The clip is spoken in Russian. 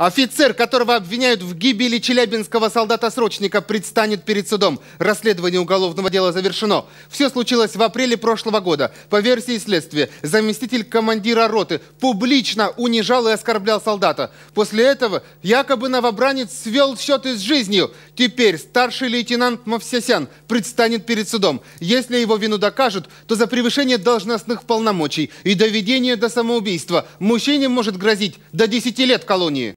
Офицер, которого обвиняют в гибели челябинского солдата-срочника, предстанет перед судом. Расследование уголовного дела завершено. Все случилось в апреле прошлого года. По версии следствия, заместитель командира роты публично унижал и оскорблял солдата. После этого якобы новобранец свел счеты с жизнью. Теперь старший лейтенант Мовсесян предстанет перед судом. Если его вину докажут, то за превышение должностных полномочий и доведение до самоубийства мужчине может грозить до 10 лет колонии.